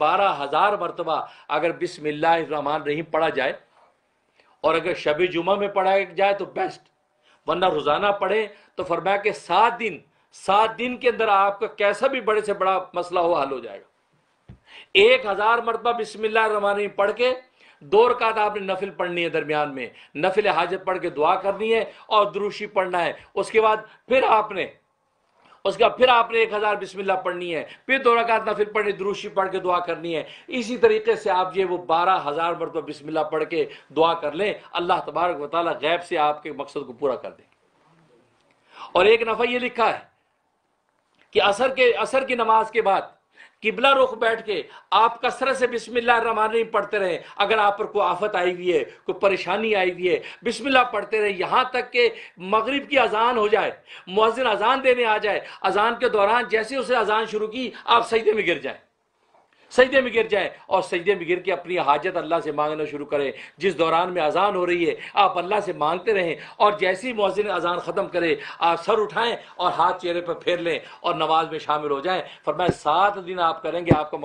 बारह हजार मरतबा अगर बिसमिल्लामान रहीम पढ़ा जाए और अगर शब जुमा में पढ़ा जाए तो बेस्ट वरना रोज़ाना पढ़े तो फरमाया कि सात दिन सात दिन के अंदर आपका कैसा भी बड़े से बड़ा मसला हो हल हो जाएगा एक हज़ार मरतबा बिसमिल्लामानी पढ़ के दो रकात आपने नफिल पढ़नी है दरमियान में नफिल हाजत पढ़ के दुआ करनी है और द्रुशी पढ़ना है उसके बाद फिर आपने उसके बाद फिर आपने एक हज़ार बिस्मिल्ला पढ़नी है फिर दो रकात नफिल पढ़नी दुरुशी पढ़ के दुआ करनी है इसी तरीके से आप ये वो बारह हज़ार मरतबा बिस्मिल्ला पढ़ के दुआ कर लें अल्लाह तबारक वाली गैब से आपके मकसद को पूरा कर दे और एक नफ़ा ये लिखा है कि असर के असर की नमाज के बाद किबला रुख बैठ के आप कसरत से बिस्मिल्लाह रहमान रहीम पढ़ते रहे अगर आप पर कोई आफत आई हुई है कोई परेशानी आई हुई है बिस्मिल्लाह पढ़ते रहे यहाँ तक के मगरिब की अजान हो जाए मुजिन अजान देने आ जाए अजान के दौरान जैसे उसने अजान शुरू की आप सजदे में गिर जाए सजदे में गिर जाए और सजदे में गिर के अपनी हाजत अल्लाह से मांगना शुरू करें जिस दौरान में अजान हो रही है आप अल्लाह से मांगते रहें और जैसे ही मौजन अजान ख़त्म करे आप सर उठाएं और हाथ चेहरे पर फेर लें और नमाज में शामिल हो जाएं फरमाए सात दिन आप करेंगे आपका